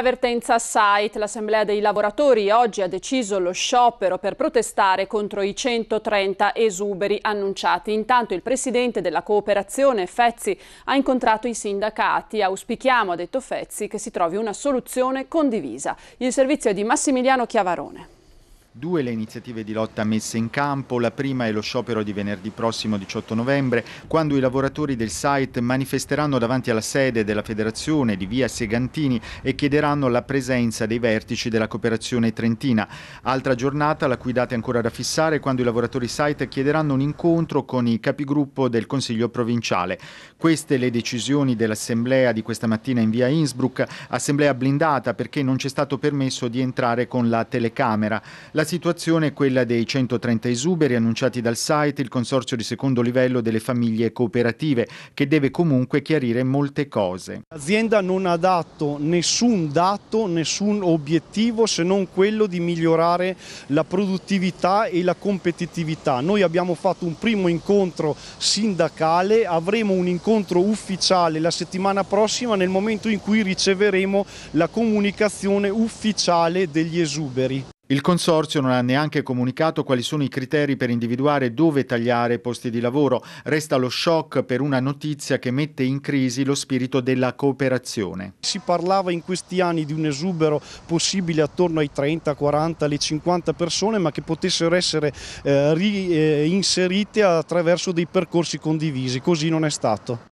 L'avvertenza site, l'Assemblea dei lavoratori oggi ha deciso lo sciopero per protestare contro i 130 esuberi annunciati. Intanto il presidente della cooperazione Fezzi ha incontrato i sindacati. Auspichiamo, ha detto Fezzi, che si trovi una soluzione condivisa. Il servizio è di Massimiliano Chiavarone. Due le iniziative di lotta messe in campo, la prima è lo sciopero di venerdì prossimo 18 novembre, quando i lavoratori del site manifesteranno davanti alla sede della federazione di via Segantini e chiederanno la presenza dei vertici della cooperazione trentina. Altra giornata, la cui data è ancora da fissare, quando i lavoratori site chiederanno un incontro con i capigruppo del Consiglio provinciale. Queste le decisioni dell'assemblea di questa mattina in via Innsbruck, assemblea blindata perché non c'è stato permesso di entrare con la telecamera. La situazione è quella dei 130 esuberi annunciati dal site, il consorzio di secondo livello delle famiglie cooperative, che deve comunque chiarire molte cose. L'azienda non ha dato nessun dato, nessun obiettivo se non quello di migliorare la produttività e la competitività. Noi abbiamo fatto un primo incontro sindacale, avremo un incontro ufficiale la settimana prossima nel momento in cui riceveremo la comunicazione ufficiale degli esuberi. Il Consorzio non ha neanche comunicato quali sono i criteri per individuare dove tagliare posti di lavoro. Resta lo shock per una notizia che mette in crisi lo spirito della cooperazione. Si parlava in questi anni di un esubero possibile attorno ai 30, 40, alle 50 persone, ma che potessero essere eh, reinserite eh, attraverso dei percorsi condivisi. Così non è stato.